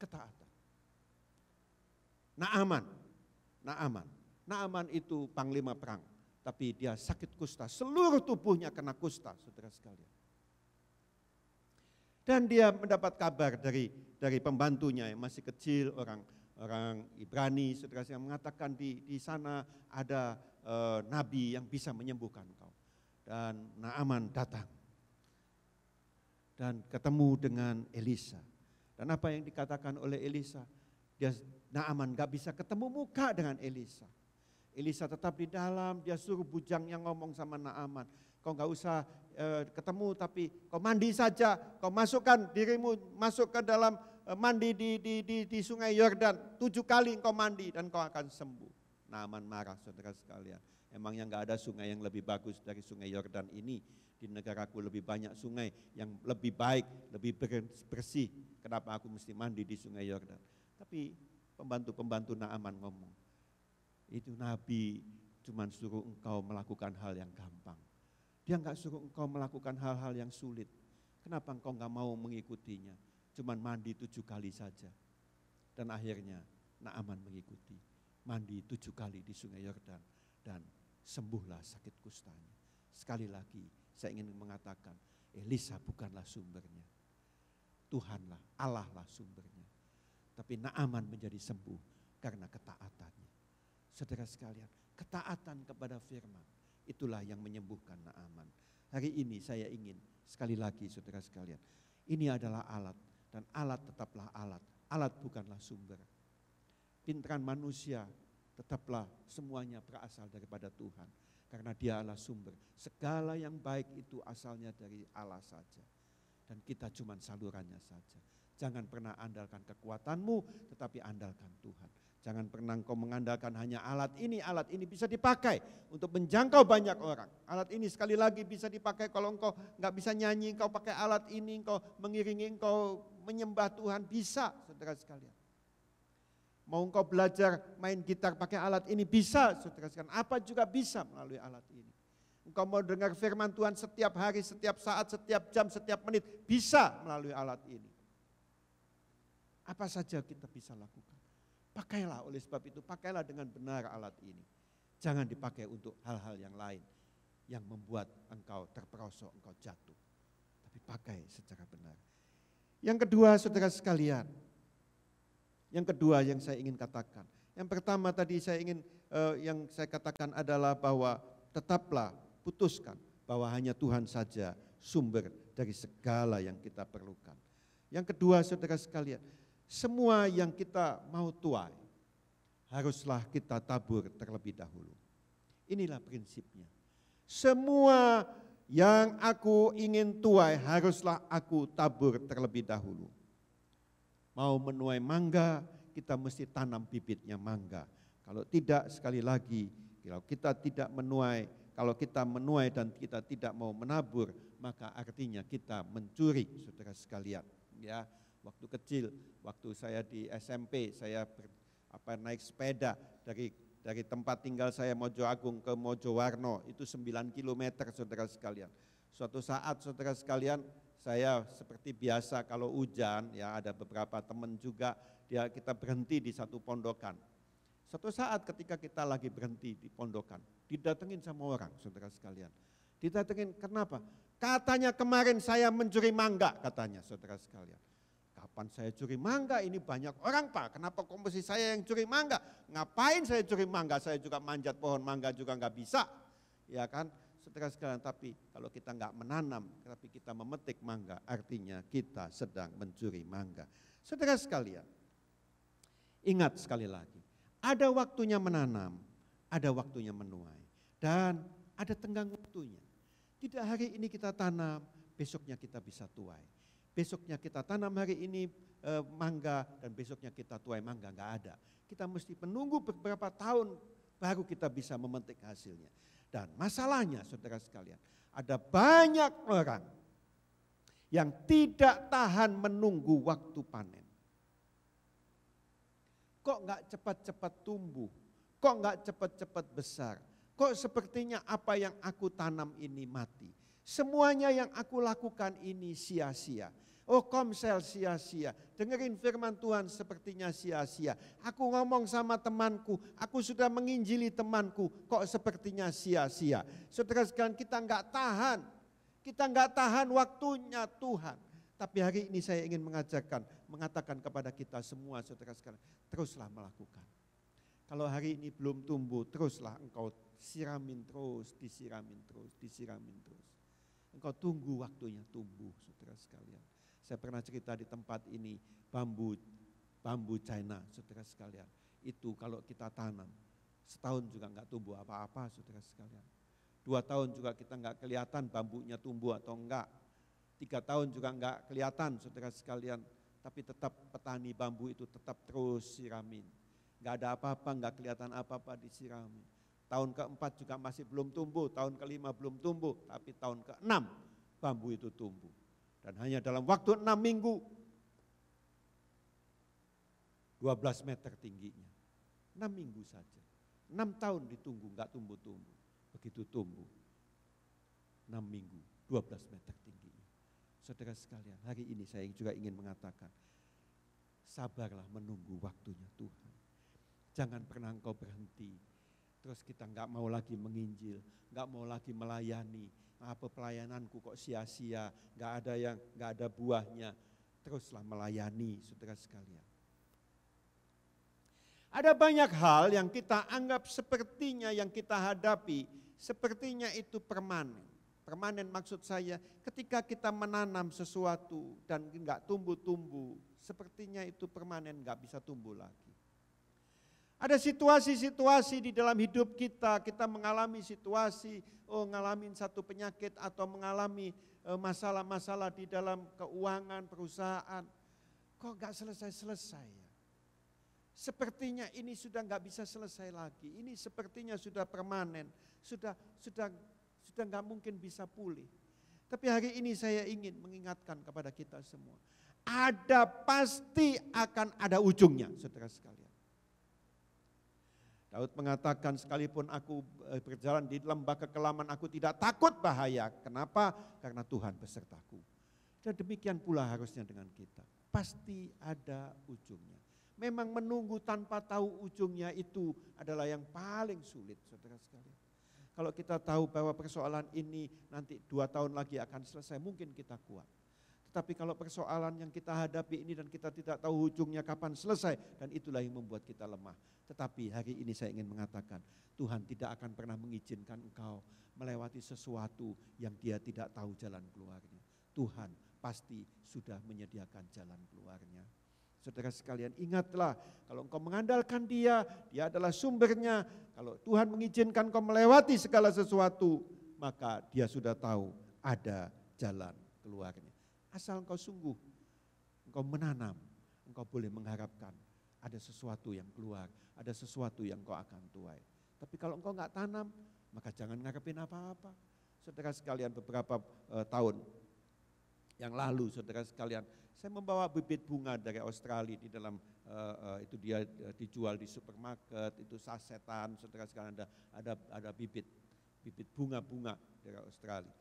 ketaatan. Naaman, Naaman, Naaman itu panglima perang, tapi dia sakit kusta, seluruh tubuhnya kena kusta, saudara sekalian. Dan dia mendapat kabar dari dari pembantunya yang masih kecil, orang orang Ibrani, saudara yang mengatakan di di sana ada e, nabi yang bisa menyembuhkan kau. Dan Naaman datang dan ketemu dengan Elisa. Dan apa yang dikatakan oleh Elisa, dia Naaman gak bisa ketemu muka dengan Elisa. Elisa tetap di dalam, dia suruh bujang yang ngomong sama Naaman. Kau gak usah e, ketemu tapi kau mandi saja, kau masukkan dirimu masuk ke dalam e, mandi di, di, di, di sungai Yordan. Tujuh kali kau mandi dan kau akan sembuh. Naaman marah saudara sekalian. Emangnya gak ada sungai yang lebih bagus dari sungai Yordan ini di negaraku lebih banyak sungai yang lebih baik, lebih bersih. Kenapa aku mesti mandi di sungai Yordan? Tapi pembantu-pembantu Naaman ngomong, itu Nabi cuma suruh engkau melakukan hal yang gampang. Dia nggak suruh engkau melakukan hal-hal yang sulit. Kenapa engkau nggak mau mengikutinya? Cuman mandi tujuh kali saja. Dan akhirnya Naaman mengikuti. Mandi tujuh kali di sungai Yordan. Dan sembuhlah sakit kustanya. Sekali lagi, saya ingin mengatakan, Elisa bukanlah sumbernya. Tuhanlah, Allahlah sumbernya. Tapi Naaman menjadi sembuh karena ketaatannya. Saudara sekalian, ketaatan kepada firman itulah yang menyembuhkan Naaman. Hari ini saya ingin sekali lagi saudara sekalian, ini adalah alat dan alat tetaplah alat. Alat bukanlah sumber. Pintaran manusia tetaplah semuanya berasal daripada Tuhan karena dia adalah sumber. Segala yang baik itu asalnya dari Allah saja. Dan kita cuma salurannya saja. Jangan pernah andalkan kekuatanmu, tetapi andalkan Tuhan. Jangan pernah kau mengandalkan hanya alat ini, alat ini bisa dipakai untuk menjangkau banyak orang. Alat ini sekali lagi bisa dipakai kalau engkau nggak bisa nyanyi, engkau pakai alat ini, engkau mengiringi, engkau menyembah Tuhan, bisa saudara sekalian. Mau engkau belajar main gitar pakai alat ini bisa, saudara sekalian. Apa juga bisa melalui alat ini. Engkau mau dengar firman Tuhan setiap hari, setiap saat, setiap jam, setiap menit. Bisa melalui alat ini. Apa saja kita bisa lakukan. Pakailah oleh sebab itu, pakailah dengan benar alat ini. Jangan dipakai untuk hal-hal yang lain yang membuat engkau terperosok, engkau jatuh. Tapi pakai secara benar. Yang kedua saudara sekalian, yang kedua yang saya ingin katakan. Yang pertama tadi saya ingin eh, yang saya katakan adalah bahwa tetaplah putuskan bahwa hanya Tuhan saja sumber dari segala yang kita perlukan. Yang kedua saudara sekalian, semua yang kita mau tuai haruslah kita tabur terlebih dahulu. Inilah prinsipnya. Semua yang aku ingin tuai haruslah aku tabur terlebih dahulu mau menuai mangga, kita mesti tanam bibitnya mangga. Kalau tidak sekali lagi, kalau kita tidak menuai, kalau kita menuai dan kita tidak mau menabur, maka artinya kita mencuri, saudara sekalian. Ya, waktu kecil, waktu saya di SMP, saya ber, apa naik sepeda dari dari tempat tinggal saya Mojo Agung ke Mojo Warno itu 9 km saudara sekalian. Suatu saat saudara sekalian saya seperti biasa kalau hujan ya ada beberapa teman juga dia kita berhenti di satu pondokan. Suatu saat ketika kita lagi berhenti di pondokan, didatengin sama orang, saudara sekalian. Didatengin kenapa? Katanya kemarin saya mencuri mangga, katanya saudara sekalian. Kapan saya curi mangga? Ini banyak orang pak. Kenapa komposisi saya yang curi mangga? Ngapain saya curi mangga? Saya juga manjat pohon mangga juga nggak bisa, ya kan? ketika sekarang. Tapi kalau kita nggak menanam, tapi kita memetik mangga, artinya kita sedang mencuri mangga. Saudara sekalian, ingat sekali lagi, ada waktunya menanam, ada waktunya menuai, dan ada tenggang waktunya. Tidak hari ini kita tanam, besoknya kita bisa tuai. Besoknya kita tanam hari ini e, mangga dan besoknya kita tuai mangga nggak ada. Kita mesti menunggu beberapa tahun baru kita bisa memetik hasilnya. Dan masalahnya saudara sekalian, ada banyak orang yang tidak tahan menunggu waktu panen. Kok nggak cepat-cepat tumbuh? Kok nggak cepat-cepat besar? Kok sepertinya apa yang aku tanam ini mati? Semuanya yang aku lakukan ini sia-sia Oh komsel sia-sia. Dengerin firman Tuhan sepertinya sia-sia. Aku ngomong sama temanku. Aku sudah menginjili temanku. Kok sepertinya sia-sia. Saudara sekalian kita nggak tahan. Kita nggak tahan waktunya Tuhan. Tapi hari ini saya ingin mengajarkan, mengatakan kepada kita semua saudara sekalian. Teruslah melakukan. Kalau hari ini belum tumbuh, teruslah engkau siramin terus, disiramin terus, disiramin terus. Engkau tunggu waktunya tumbuh saudara sekalian. Saya pernah cerita di tempat ini, bambu bambu China, saudara sekalian. Itu kalau kita tanam, setahun juga nggak tumbuh apa-apa, saudara sekalian. Dua tahun juga kita nggak kelihatan bambunya tumbuh atau enggak. Tiga tahun juga nggak kelihatan, saudara sekalian. Tapi tetap petani bambu itu tetap terus siramin. Nggak ada apa-apa, nggak kelihatan apa-apa disirami. Tahun keempat juga masih belum tumbuh, tahun kelima belum tumbuh, tapi tahun keenam bambu itu tumbuh. Dan hanya dalam waktu enam minggu, 12 meter tingginya. Enam minggu saja. Enam tahun ditunggu, enggak tumbuh-tumbuh. Begitu tumbuh, enam minggu, 12 meter tingginya. Saudara sekalian, hari ini saya juga ingin mengatakan, sabarlah menunggu waktunya Tuhan. Jangan pernah engkau berhenti. Terus kita enggak mau lagi menginjil, enggak mau lagi melayani, apa pelayananku kok sia-sia, nggak ada yang nggak ada buahnya. Teruslah melayani saudara sekalian. Ada banyak hal yang kita anggap sepertinya yang kita hadapi, sepertinya itu permanen. Permanen maksud saya ketika kita menanam sesuatu dan nggak tumbuh-tumbuh, sepertinya itu permanen nggak bisa tumbuh lagi. Ada situasi-situasi di dalam hidup kita, kita mengalami situasi, oh ngalamin satu penyakit atau mengalami eh, masalah-masalah di dalam keuangan, perusahaan. Kok gak selesai-selesai ya? Sepertinya ini sudah nggak bisa selesai lagi. Ini sepertinya sudah permanen, sudah sudah sudah nggak mungkin bisa pulih. Tapi hari ini saya ingin mengingatkan kepada kita semua, ada pasti akan ada ujungnya, saudara sekalian Daud mengatakan sekalipun aku eh, berjalan di lembah kekelaman aku tidak takut bahaya. Kenapa? Karena Tuhan besertaku. Dan demikian pula harusnya dengan kita. Pasti ada ujungnya. Memang menunggu tanpa tahu ujungnya itu adalah yang paling sulit saudara sekali. Kalau kita tahu bahwa persoalan ini nanti dua tahun lagi akan selesai mungkin kita kuat. Tapi kalau persoalan yang kita hadapi ini dan kita tidak tahu ujungnya kapan selesai dan itulah yang membuat kita lemah. Tetapi hari ini saya ingin mengatakan, Tuhan tidak akan pernah mengizinkan engkau melewati sesuatu yang dia tidak tahu jalan keluarnya. Tuhan pasti sudah menyediakan jalan keluarnya. Saudara sekalian, ingatlah kalau engkau mengandalkan Dia, Dia adalah sumbernya. Kalau Tuhan mengizinkan engkau melewati segala sesuatu, maka Dia sudah tahu ada jalan keluarnya. Asal engkau sungguh, engkau menanam, engkau boleh mengharapkan ada sesuatu yang keluar, ada sesuatu yang engkau akan tuai. Tapi kalau engkau nggak tanam, maka jangan ngarepin apa-apa. Saudara sekalian beberapa e, tahun yang lalu saudara sekalian, saya membawa bibit bunga dari Australia di dalam e, e, itu dia dijual di supermarket, itu sasetan, saudara sekalian ada ada ada bibit bibit bunga-bunga dari Australia.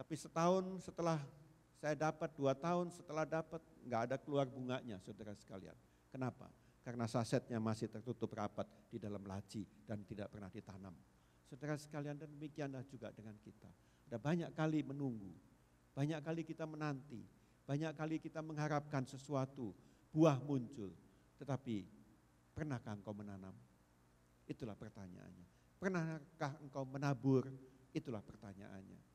Tapi setahun setelah saya dapat, dua tahun setelah dapat, nggak ada keluar bunganya saudara sekalian. Kenapa? Karena sasetnya masih tertutup rapat di dalam laci dan tidak pernah ditanam. Saudara sekalian dan demikianlah juga dengan kita. Ada banyak kali menunggu, banyak kali kita menanti, banyak kali kita mengharapkan sesuatu, buah muncul. Tetapi pernahkah engkau menanam? Itulah pertanyaannya. Pernahkah engkau menabur? Itulah pertanyaannya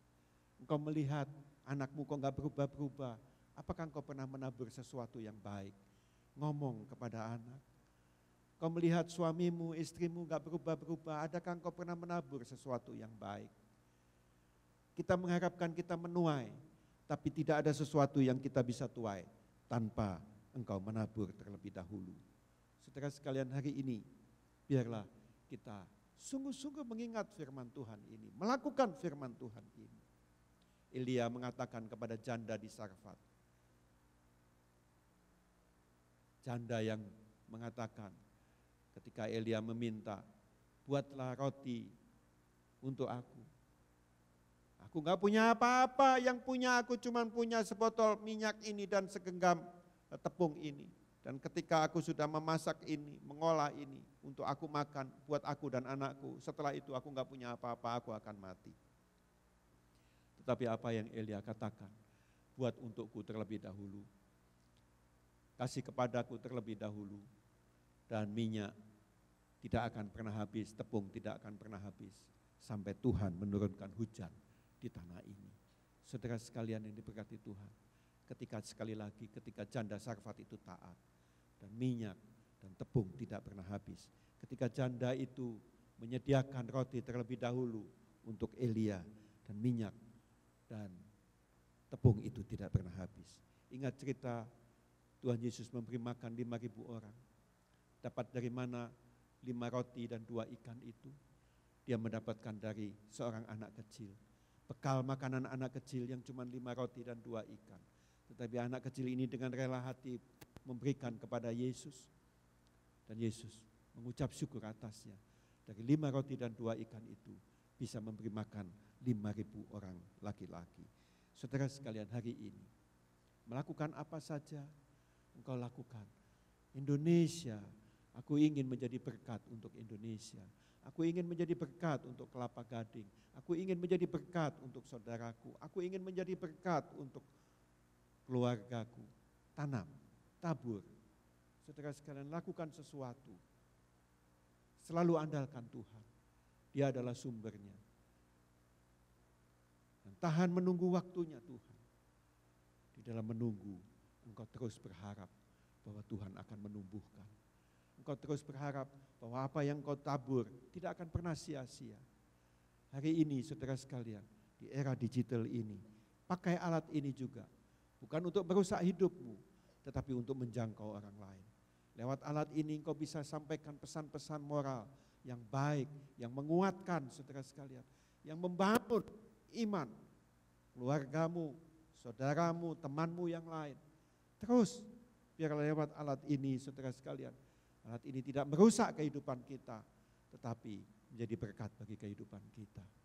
Engkau melihat anakmu kok nggak berubah-berubah. Apakah engkau pernah menabur sesuatu yang baik? Ngomong kepada anak. Kau melihat suamimu, istrimu nggak berubah-berubah. Adakah engkau pernah menabur sesuatu yang baik? Kita mengharapkan kita menuai, tapi tidak ada sesuatu yang kita bisa tuai tanpa engkau menabur terlebih dahulu. Setelah sekalian hari ini, biarlah kita sungguh-sungguh mengingat firman Tuhan ini, melakukan firman Tuhan ini. Elia mengatakan kepada janda di Sarfat. Janda yang mengatakan ketika Elia meminta, buatlah roti untuk aku. Aku nggak punya apa-apa, yang punya aku cuma punya sebotol minyak ini dan segenggam eh, tepung ini. Dan ketika aku sudah memasak ini, mengolah ini untuk aku makan, buat aku dan anakku, setelah itu aku nggak punya apa-apa, aku akan mati. Tetapi apa yang Elia katakan, buat untukku terlebih dahulu. Kasih kepadaku terlebih dahulu. Dan minyak tidak akan pernah habis, tepung tidak akan pernah habis. Sampai Tuhan menurunkan hujan di tanah ini. Saudara sekalian yang diberkati Tuhan. Ketika sekali lagi, ketika janda sarfat itu taat. Dan minyak dan tepung tidak pernah habis. Ketika janda itu menyediakan roti terlebih dahulu untuk Elia dan minyak dan tepung itu tidak pernah habis. Ingat cerita Tuhan Yesus memberi makan lima ribu orang. Dapat dari mana lima roti dan dua ikan itu? Dia mendapatkan dari seorang anak kecil. Bekal makanan anak kecil yang cuma lima roti dan dua ikan. Tetapi anak kecil ini dengan rela hati memberikan kepada Yesus. Dan Yesus mengucap syukur atasnya. Dari lima roti dan dua ikan itu bisa memberi makan 5.000 orang laki-laki. Saudara sekalian hari ini, melakukan apa saja engkau lakukan. Indonesia, aku ingin menjadi berkat untuk Indonesia. Aku ingin menjadi berkat untuk kelapa gading. Aku ingin menjadi berkat untuk saudaraku. Aku ingin menjadi berkat untuk keluargaku. Tanam, tabur. Saudara sekalian, lakukan sesuatu. Selalu andalkan Tuhan. Dia adalah sumbernya. Tahan menunggu waktunya Tuhan. Di dalam menunggu, engkau terus berharap bahwa Tuhan akan menumbuhkan. Engkau terus berharap bahwa apa yang engkau tabur tidak akan pernah sia-sia. Hari ini saudara sekalian, di era digital ini, pakai alat ini juga. Bukan untuk merusak hidupmu, tetapi untuk menjangkau orang lain. Lewat alat ini engkau bisa sampaikan pesan-pesan moral yang baik, yang menguatkan saudara sekalian, yang membangun iman, keluargamu, saudaramu, temanmu yang lain. Terus biar lewat alat ini saudara sekalian. Alat ini tidak merusak kehidupan kita, tetapi menjadi berkat bagi kehidupan kita.